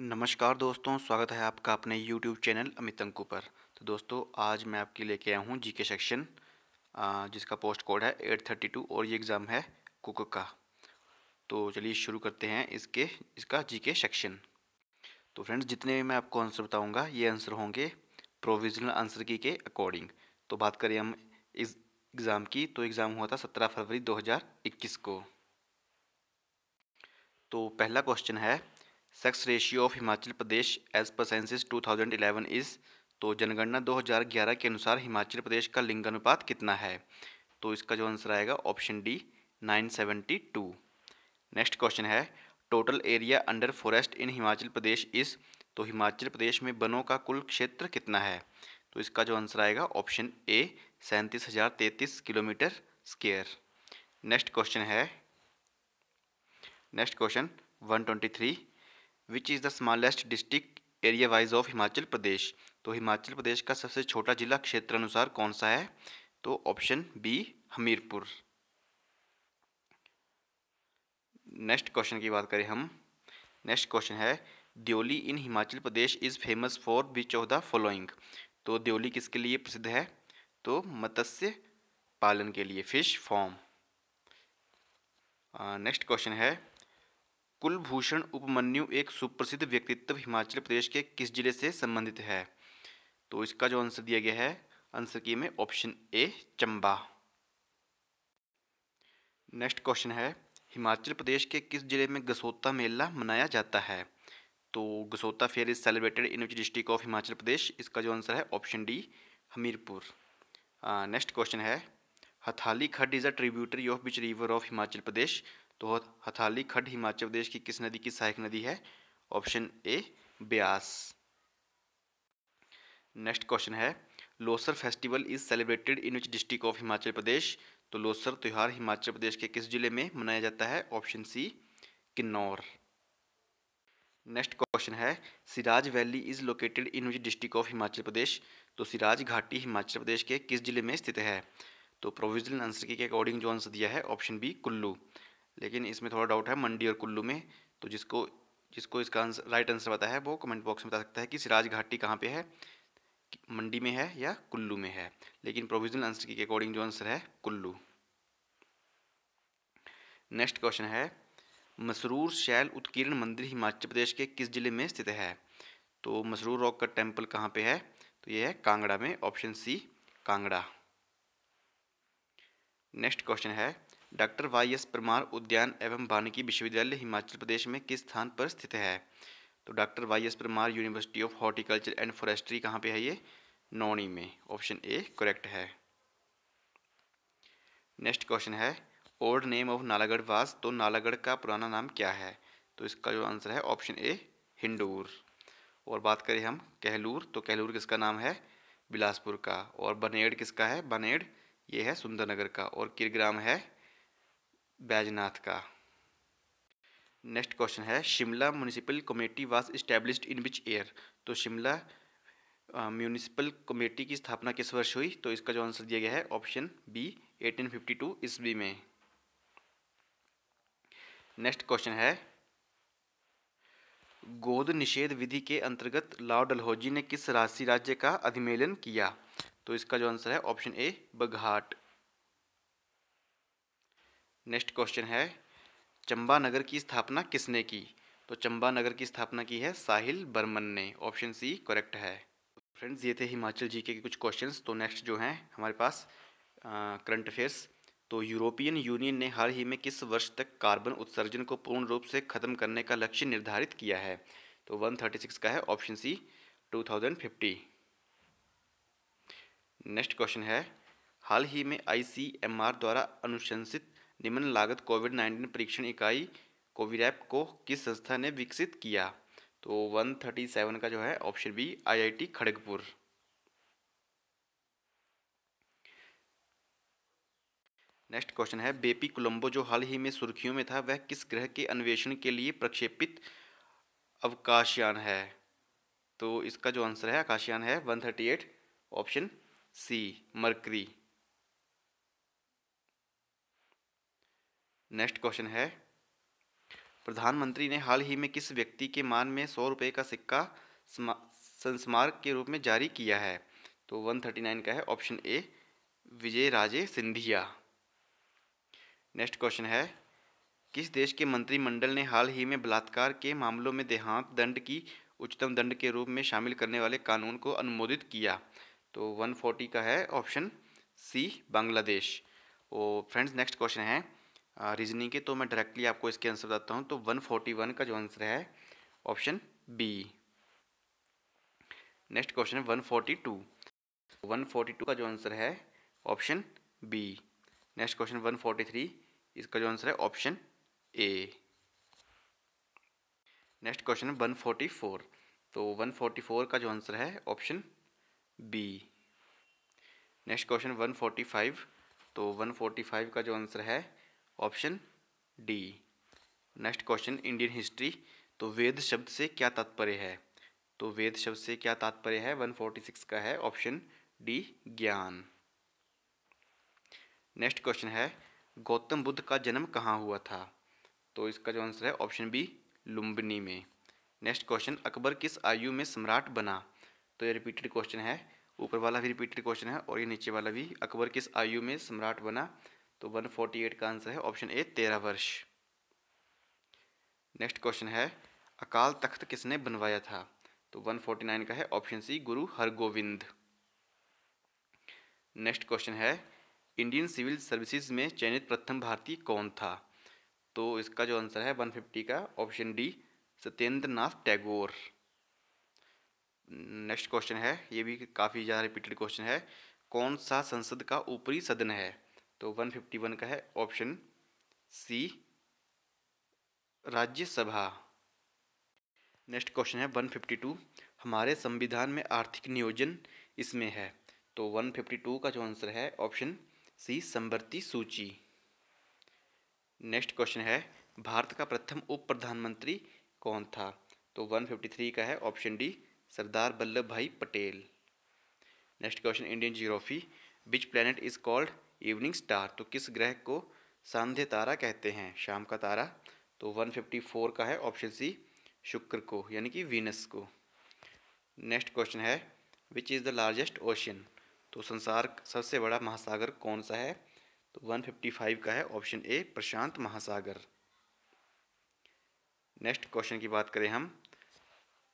नमस्कार दोस्तों स्वागत है आपका अपने YouTube चैनल अमित अंकु पर तो दोस्तों आज मैं आपके लेके आया हूँ जीके सेक्शन जिसका पोस्ट कोड है 832 और ये एग्ज़ाम है कुक का तो चलिए शुरू करते हैं इसके इसका जीके सेक्शन तो फ्रेंड्स जितने भी मैं आपको आंसर बताऊँगा ये आंसर होंगे प्रोविजनल आंसर की के अकॉर्डिंग तो बात करें हम इस एग्ज़ाम की तो एग्ज़ाम हुआ था सत्रह फरवरी दो को तो पहला क्वेश्चन है sex ratio of Himachal Pradesh as per census 2011 is तो जनगणना 2011 के अनुसार हिमाचल प्रदेश का लिंगानुपात कितना है तो इसका जो आंसर आएगा ऑप्शन डी 972 नेक्स्ट क्वेश्चन है total area under forest in Himachal Pradesh इस तो हिमाचल प्रदेश में वनों का कुल क्षेत्र कितना है तो इसका जो आंसर आएगा ऑप्शन ए सैंतीस हज़ार तैंतीस किलोमीटर स्केयर नेक्स्ट क्वेश्चन है नेक्स्ट क्वेश्चन 123 which is the smallest district area wise of Himachal Pradesh तो हिमाचल प्रदेश का सबसे छोटा जिला क्षेत्र अनुसार कौन सा है तो option B Hamirpur next question की बात करें हम नेक्स्ट क्वेश्चन है Deoli in Himachal Pradesh is famous for which of the following तो दियोली किसके लिए प्रसिद्ध है तो मत्स्य पालन के लिए फिश फॉर्म नेक्स्ट क्वेश्चन है कुलभूषण उपमन्यु एक सुप्रसिद्ध व्यक्तित्व हिमाचल प्रदेश के किस जिले से संबंधित है तो इसका जो आंसर दिया गया है आंसर की में option A Chamba next question है हिमाचल प्रदेश के किस जिले में गसोता मेला मनाया जाता है तो Gasota fair is celebrated in which district of Himachal Pradesh इसका जो आंसर है option D Hamirpur next question है Hathali Khad is a tributary of which river of Himachal Pradesh तो हथाली खड्ड हिमाचल प्रदेश की किस नदी की सहायक नदी है option A Beas next question है Losar festival is celebrated in which district of Himachal Pradesh तो लोसर त्यौहार हिमाचल प्रदेश के किस जिले में मनाया जाता है option C Kinnaur next question है Siraj valley is located in which district of Himachal Pradesh तो सिराज घाटी हिमाचल प्रदेश के किस जिले में स्थित है तो प्रोविजनल आंसर के अकॉर्डिंग जो आंसर दिया है ऑप्शन बी कुल्लू लेकिन इसमें थोड़ा डाउट है मंडी और कुल्लू में तो जिसको जिसको इसका आंसर राइट आंसर बताया है वो कमेंट बॉक्स में बता सकता है कि सिराज घाटी कहाँ पे है मंडी में है या कुल्लू में है लेकिन प्रोविजनल आंसर के अकॉर्डिंग जो आंसर है कुल्लू नेक्स्ट क्वेश्चन है मसरूर शैल उत्कीर्ण मंदिर हिमाचल प्रदेश के किस ज़िले में स्थित है तो मसरूर रॉक का टेम्पल कहाँ पर है तो ये है कांगड़ा में option C Kangra next question है डॉक्टर वाई एस परमार उद्यान एवं वानिकी विश्वविद्यालय हिमाचल प्रदेश में किस स्थान पर स्थित है तो doctor Y S Parmar university of horticulture and forestry कहाँ पे है ये नौनी में ऑप्शन ए करेक्ट है नेक्स्ट क्वेश्चन है old name of Nalagarh was तो नालागढ़ का पुराना नाम क्या है तो इसका जो आंसर है ऑप्शन ए हिंडूर और बात करें हम कहलूर तो कहलूर किसका नाम है बिलासपुर का और बनेड़ किसका है बनेड़ ये है सुंदरनगर का और किरग्राम है बैजनाथ का नेक्स्ट क्वेश्चन है Shimla municipal committee was established in which year तो शिमला म्यूनिसिपल कमेटी की स्थापना किस वर्ष हुई तो इसका जो आंसर दिया गया है ऑप्शन बी 1852 ईस्वी में नेक्स्ट क्वेश्चन है गोद निषेध विधि के अंतर्गत लाओ डलहौजी ने किस राशि राज्य का अधिमेलन किया तो इसका जो आंसर है option A Baghat next question है चंबा नगर की स्थापना किसने की तो चंबा नगर की स्थापना की है साहिल बर्मन ने ऑप्शन सी करेक्ट है फ्रेंड्स ये थे हिमाचल जी के कुछ क्वेश्चंस तो नेक्स्ट जो हैं हमारे पास करंट अफेयर्स तो यूरोपियन यूनियन ने हाल ही में किस वर्ष तक कार्बन उत्सर्जन को पूर्ण रूप से ख़त्म करने का लक्ष्य निर्धारित किया है तो 136 का है ऑप्शन सी 2050 नेक्स्ट क्वेश्चन है हाल ही में आई द्वारा अनुशंसित निम्न लागत कोविड नाइन्टीन परीक्षण इकाई कोविरैप को किस संस्था ने विकसित किया तो वन थर्टी सेवन का जो है option B IIT Kharagpur next question है बेपी कोलंबो जो हाल ही में सुर्खियों में था वह किस ग्रह के अन्वेषण के लिए प्रक्षेपित अवकाशयान है तो इसका जो आंसर है आकाशयान है one thirty eight option C mercury next question है प्रधानमंत्री ने हाल ही में किस व्यक्ति के मान में सौ रुपये का सिक्का संस्मारक के रूप में जारी किया है तो 139 का है option A Vijay Raje Scindia next question है किस देश के मंत्रिमंडल ने हाल ही में बलात्कार के मामलों में देहांत दंड की उच्चतम दंड के रूप में शामिल करने वाले कानून को अनुमोदित किया तो 140 का है ऑप्शन सी बांग्लादेश और फ्रेंड्स नेक्स्ट क्वेश्चन है रीजनिंग के तो मैं डायरेक्टली आपको इसके आंसर बताता हूँ तो वन फोर्टी वन का जो आंसर है ऑप्शन बी नेक्स्ट क्वेश्चन है one forty two one forty two का जो आंसर है option B next question one forty three इसका जो आंसर है ऑप्शन ए नेक्स्ट क्वेश्चन है वन फोर्टी फोर तो वन फोर्टी फोर का जो आंसर है option B next question one forty five तो वन फोर्टी फाइव का जो आंसर है option D next question Indian history तो वेद शब्द से क्या तात्पर्य है तो वेद शब्द से क्या तात्पर्य है 146 का है ऑप्शन डी ज्ञान नेक्स्ट क्वेश्चन है गौतम बुद्ध का जन्म कहाँ हुआ था तो इसका जो आंसर है ऑप्शन बी लुम्बिनी में नेक्स्ट क्वेश्चन अकबर किस आयु में सम्राट बना तो ये रिपीटेड क्वेश्चन है ऊपर वाला भी रिपीटेड क्वेश्चन है और ये नीचे वाला भी अकबर किस आयु में सम्राट बना तो 148 का आंसर है ऑप्शन ए तेरह वर्ष नेक्स्ट क्वेश्चन है अकाल तख्त किसने बनवाया था तो 149 का है option C Guru Hargobind next question है इंडियन सिविल सर्विसेज में चयनित प्रथम भारतीय कौन था तो इसका जो आंसर है 150 का option D Satyendra Nath Tagore next question है ये भी काफ़ी ज़्यादा रिपीटेड क्वेश्चन है कौन सा संसद का ऊपरी सदन है तो 151 का है option C Rajya Sabha next question है 152 हमारे संविधान में आर्थिक नियोजन इसमें है तो 152 का जो आंसर है ऑप्शन सी संवर्ती सूची नेक्स्ट क्वेश्चन है भारत का प्रथम उप प्रधानमंत्री कौन था तो 153 का है option D Sardar Vallabhbhai Patel next question Indian geography which planet is called evening star तो किस ग्रह को सांध्य तारा कहते हैं शाम का तारा तो 154 का है ऑप्शन सी शुक्र को यानी कि वीनस को नेक्स्ट क्वेश्चन है which is the largest ocean तो संसार सबसे बड़ा महासागर कौन सा है तो 155 का है ऑप्शन ए प्रशांत महासागर नेक्स्ट क्वेश्चन की बात करें हम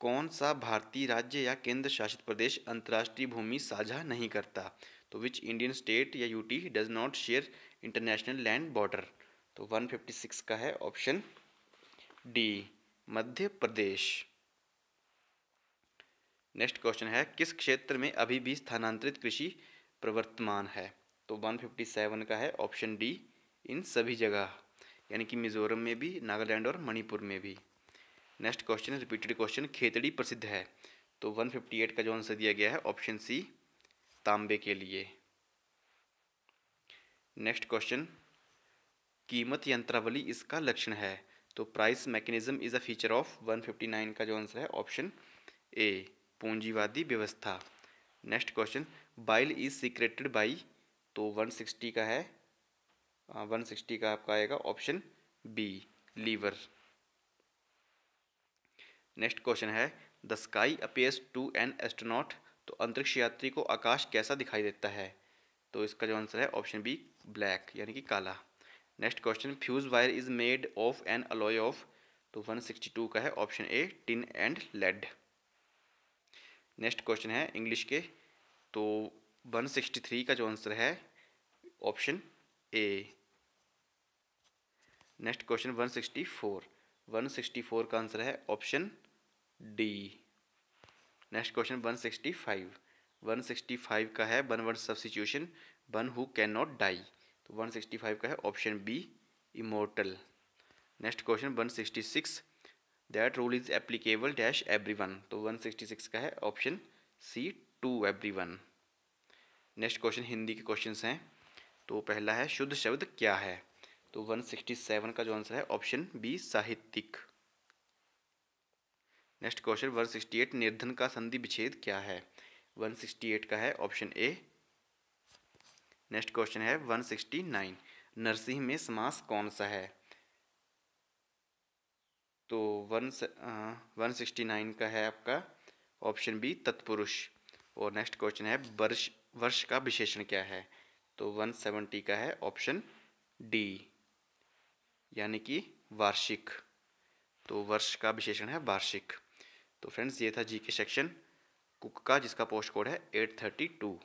कौन सा भारतीय राज्य या केंद्र शासित प्रदेश अंतर्राष्ट्रीय भूमि साझा नहीं करता तो विच इंडियन स्टेट या UT does not share international land border तो 156 का है option D Madhya Pradesh next question है किस क्षेत्र में अभी भी स्थानांतरित कृषि प्रवर्तमान है तो 157 का है ऑप्शन डी इन सभी जगह यानी कि मिजोरम में भी नागालैंड और मणिपुर में भी next question repeated question Khetri प्रसिद्ध है तो 158 का जो आंसर दिया गया है ऑप्शन सी तांबे के लिए नेक्स्ट क्वेश्चन कीमत यंत्रावली इसका लक्षण है तो price mechanism is a feature of 159 का जो आंसर है ऑप्शन ए पूंजीवादी व्यवस्था next question bile is secreted by तो 160 का है आ, हाँ, 160 का आपका आएगा option B liver next question है the sky appears to an astronaut तो अंतरिक्ष यात्री को आकाश कैसा दिखाई देता है तो इसका जो आंसर है ऑप्शन बी ब्लैक यानी कि काला next question fuse wire is made of an alloy of तो 162 का है option A tin and lead next question है इंग्लिश के तो 163 का जो आंसर है ऑप्शन ए नेक्स्ट क्वेश्चन 164 164 का आंसर है option D next question one one sixty five sixty five का है वन वन substitution one who can not die तो वन सिक्सटी फाइव का है option B immortal next question one sixty six that rule is applicable dash every one तो one sixty six का है option C to every one next question Hindi के questions हैं तो पहला है शुद्ध शब्द क्या है तो वन सिक्सटी सेवन का जो आंसर है ऑप्शन बी साहित्यिक next question one sixty eight निर्धन का संधि विच्छेद क्या है वन सिक्सटी एट का है ऑप्शन ए नेक्स्ट क्वेश्चन है नाइन नरसिंह में समास कौन सा है तो वन वन सिक्सटी नाइन का है आपका ऑप्शन बी तत्पुरुष और नेक्स्ट क्वेश्चन है वर्ष वर्ष का विशेषण क्या है तो वन सेवेंटी का है ऑप्शन डी यानी कि वार्षिक तो वर्ष का विशेषण है वार्षिक तो फ्रेंड्स ये था जी के सेक्शन कुक का जिसका पोस्ट कोड है एट थर्टी टू